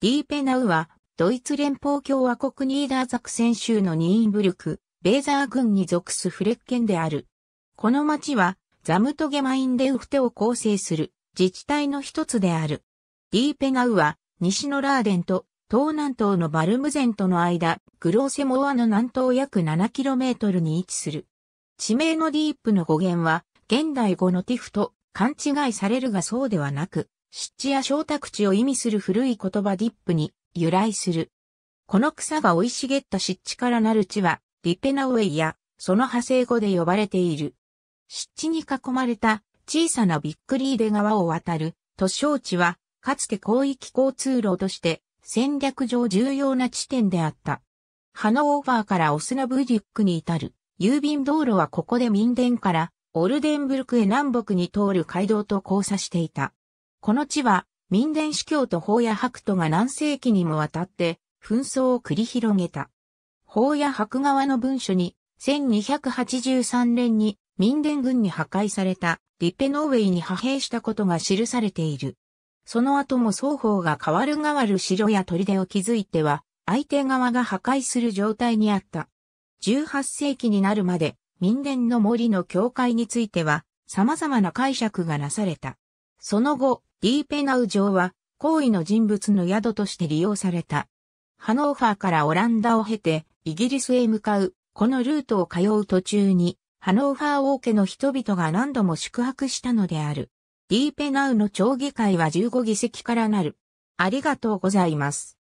ディーペナウは、ドイツ連邦共和国ニーダーザクセン州のニーンブルク、ベーザー郡に属すフレッケンである。この町は、ザムトゲマインデウフテを構成する自治体の一つである。ディーペナウは、西のラーデンと東南東のバルムゼンとの間、グローセモアの南東約 7km に位置する。地名のディープの語源は、現代語のティフと勘違いされるがそうではなく、湿地や小宅地を意味する古い言葉ディップに由来する。この草が生い茂った湿地からなる地は、リペナウェイや、その派生語で呼ばれている。湿地に囲まれた小さなビックリーデ川を渡る、都省地は、かつて広域交通路として戦略上重要な地点であった。ハノーバーからオスナブリィックに至る郵便道路はここで民電からオルデンブルクへ南北に通る街道と交差していた。この地は、民伝司教と法や白都が何世紀にもわたって、紛争を繰り広げた。法や白側の文書に、1283年に、民伝軍に破壊された、リペノーウェイに派兵したことが記されている。その後も双方が変わる変わる城や砦を築いては、相手側が破壊する状態にあった。18世紀になるまで、民伝の森の境界については、様々な解釈がなされた。その後、ディーペナウ城は、行為の人物の宿として利用された。ハノーファーからオランダを経て、イギリスへ向かう、このルートを通う途中に、ハノーファー王家の人々が何度も宿泊したのである。ディーペナウの町議会は15議席からなる。ありがとうございます。